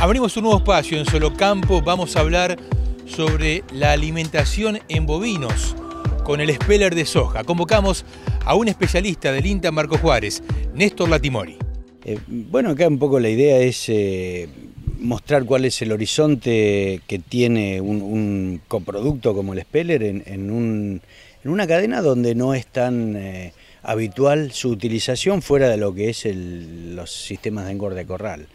Abrimos un nuevo espacio en Solo Campo, vamos a hablar sobre la alimentación en bovinos con el speller de soja. Convocamos a un especialista del INTA Marco Juárez, Néstor Latimori. Eh, bueno, acá un poco la idea es eh, mostrar cuál es el horizonte que tiene un, coproducto como el speller en, una cadena donde no es tan... Eh, habitual su utilización fuera de lo que es los sistemas de engorde corral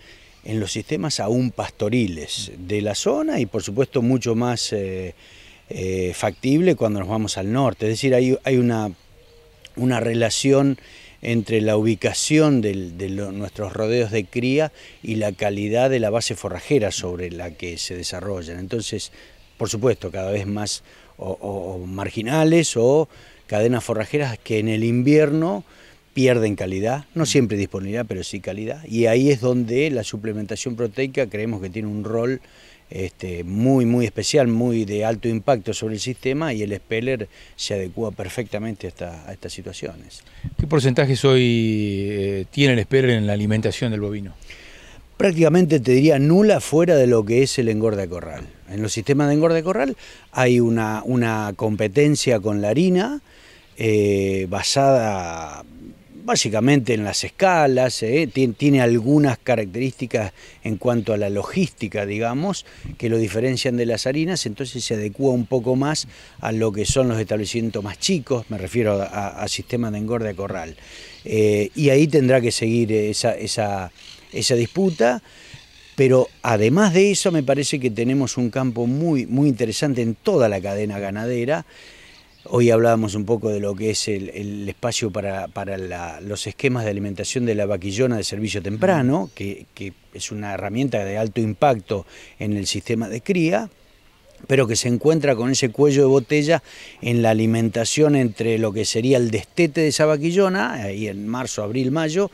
en los sistemas aún pastoriles de la zona y por supuesto mucho más eh, eh, factible cuando nos vamos al norte. Es decir, hay, hay una, relación entre la ubicación de nuestros rodeos de cría y la calidad de la base forrajera sobre la que se desarrollan. Entonces, por supuesto, cada vez más o marginales o cadenas forrajeras que en el invierno pierden calidad, no mm. siempre disponibilidad, pero sí calidad. Y ahí es donde la suplementación proteica creemos que tiene un rol este, muy, muy especial, muy de alto impacto sobre el sistema y el Speller se adecua perfectamente a, estas situaciones. ¿Qué porcentajes hoy eh, tiene el Speller en la alimentación del bovino? prácticamente te diría nula fuera de lo que es el engorde corral. En los sistemas de engorde corral hay una, una competencia con la harina eh, basada básicamente en las escalas, ¿eh? tiene, algunas características en cuanto a la logística, digamos, que lo diferencian de las harinas, entonces se adecua un poco más a lo que son los establecimientos más chicos, me refiero a, sistemas de engorde a corral. Eh, y ahí tendrá que seguir esa, esa disputa. Pero además de eso, me parece que tenemos un campo muy, muy interesante en toda la cadena ganadera, Hoy hablábamos un poco de lo que es el, espacio para, los esquemas de alimentación de la vaquillona de servicio temprano, que, es una herramienta de alto impacto en el sistema de cría, pero que se encuentra con ese cuello de botella en la alimentación entre lo que sería el destete de esa vaquillona, ahí en marzo, abril, mayo,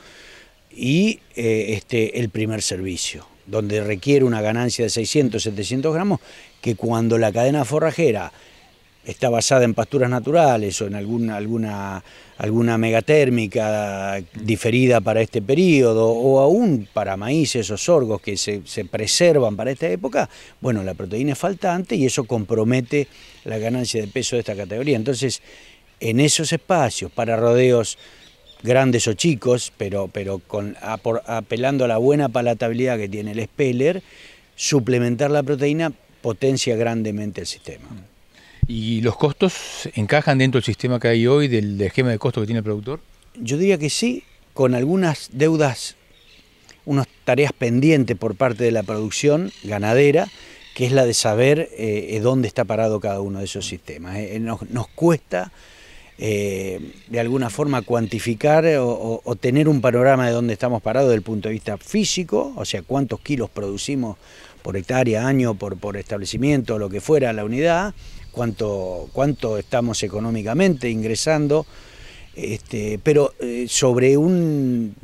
y eh, este, el primer servicio donde requiere una ganancia de 600, 700 gramos, que cuando la cadena forrajera está basada en pasturas naturales o en alguna, alguna, alguna megatérmica diferida para este periodo o aún para maíces o sorgos que se, preservan para esta época, bueno, la proteína es faltante y eso compromete la ganancia de peso de esta categoría. Entonces, en esos espacios, para rodeos grandes o chicos, pero, pero con, apelando a la buena palatabilidad que tiene el speller, suplementar la proteína potencia grandemente el sistema. ¿Y los costos encajan dentro del sistema que hay hoy, del, esquema de costos que tiene el productor? Yo diría que sí, con algunas deudas, unas tareas pendientes por parte de la producción ganadera, que es la de saber eh, eh, dónde está parado cada uno de esos sistemas. Eh. nos, cuesta de alguna forma cuantificar o, tener un panorama de dónde estamos parados desde el punto de vista físico, o sea, cuántos kilos producimos por hectárea, año, por, por establecimiento, lo que fuera la unidad cuánto, cuánto estamos económicamente ingresando, este, pero eh, sobre un,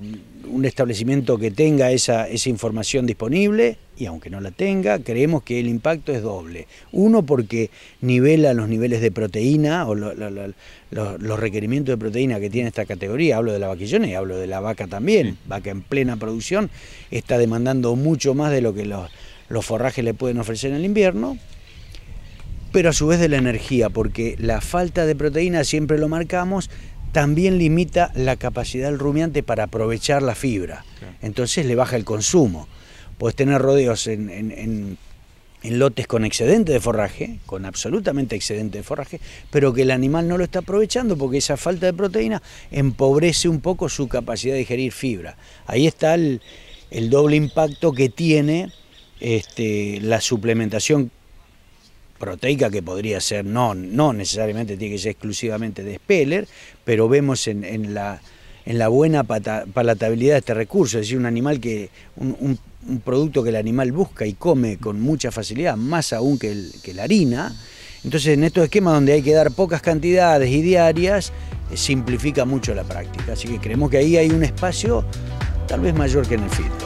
establecimiento que tenga esa, información disponible, y aunque no la tenga, creemos que el impacto es doble. Uno, porque nivela los niveles de proteína o los requerimientos de proteína que tiene esta categoría. Hablo de la vaquillona y hablo de la vaca también. Vaca en plena producción está demandando mucho más de lo que los, los forrajes le pueden ofrecer en el invierno pero a su vez de la energía, porque la falta de proteína, siempre lo marcamos, también limita la capacidad del rumiante para aprovechar la fibra. Entonces le baja el consumo. Puedes tener rodeos en, lotes con excedente de forraje, con absolutamente excedente de forraje, pero que el animal no lo está aprovechando porque esa falta de proteína empobrece un poco su capacidad de digerir fibra. Ahí está el, doble impacto que tiene este, la suplementación proteica que podría ser, no, no necesariamente tiene que ser exclusivamente de Speller, pero vemos en, la, en la buena palatabilidad de este recurso, es decir, un animal que, un, producto que el animal busca y come con mucha facilidad, más aún que, el, que la harina. Entonces, en estos esquemas donde hay que dar pocas cantidades y diarias, eh, simplifica mucho la práctica. Así que creemos que ahí hay un espacio tal vez mayor que en el filtro.